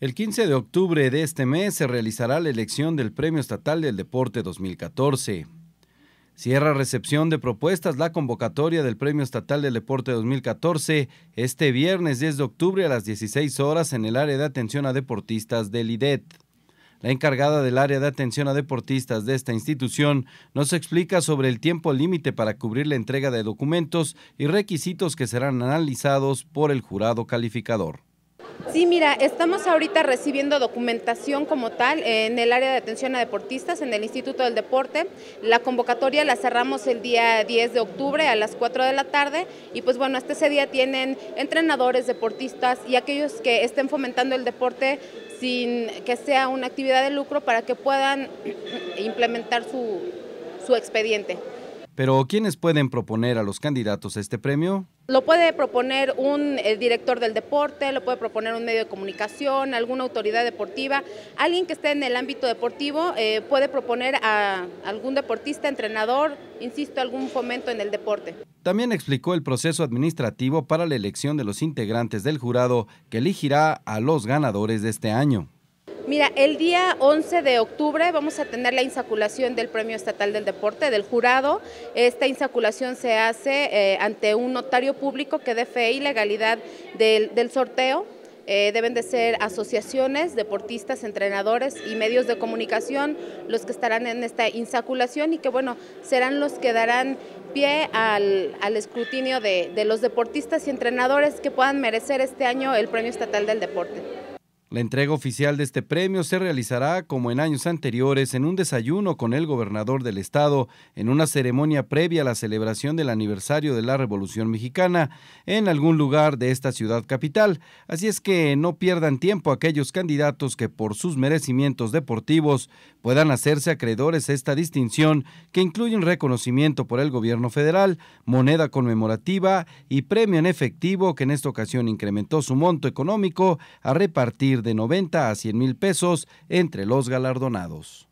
El 15 de octubre de este mes se realizará la elección del Premio Estatal del Deporte 2014. Cierra recepción de propuestas la convocatoria del Premio Estatal del Deporte 2014 este viernes 10 de octubre a las 16 horas en el área de atención a deportistas del IDET. La encargada del área de atención a deportistas de esta institución nos explica sobre el tiempo límite para cubrir la entrega de documentos y requisitos que serán analizados por el jurado calificador. Sí, mira, estamos ahorita recibiendo documentación como tal en el área de atención a deportistas, en el Instituto del Deporte. La convocatoria la cerramos el día 10 de octubre a las 4 de la tarde y pues bueno, hasta ese día tienen entrenadores, deportistas y aquellos que estén fomentando el deporte sin que sea una actividad de lucro para que puedan implementar su, su expediente. Pero ¿quiénes pueden proponer a los candidatos a este premio? Lo puede proponer un eh, director del deporte, lo puede proponer un medio de comunicación, alguna autoridad deportiva, alguien que esté en el ámbito deportivo eh, puede proponer a algún deportista, entrenador, insisto, algún fomento en el deporte. También explicó el proceso administrativo para la elección de los integrantes del jurado que elegirá a los ganadores de este año. Mira, el día 11 de octubre vamos a tener la insaculación del Premio Estatal del Deporte del jurado. Esta insaculación se hace eh, ante un notario público que dé fe y legalidad del, sorteo. Eh, deben de ser asociaciones, deportistas, entrenadores y medios de comunicación los que estarán en esta insaculación y que bueno, serán los que darán pie al, escrutinio de los deportistas y entrenadores que puedan merecer este año el Premio Estatal del Deporte. La entrega oficial de este premio se realizará, como en años anteriores, en un desayuno con el gobernador del estado, en una ceremonia previa a la celebración del aniversario de la Revolución Mexicana, en algún lugar de esta ciudad capital. Así es que no pierdan tiempo aquellos candidatos que por sus merecimientos deportivos puedan hacerse acreedores a esta distinción, que incluye un reconocimiento por el gobierno federal, moneda conmemorativa y premio en efectivo, que en esta ocasión incrementó su monto económico a repartir de 90 a 100 mil pesos entre los galardonados.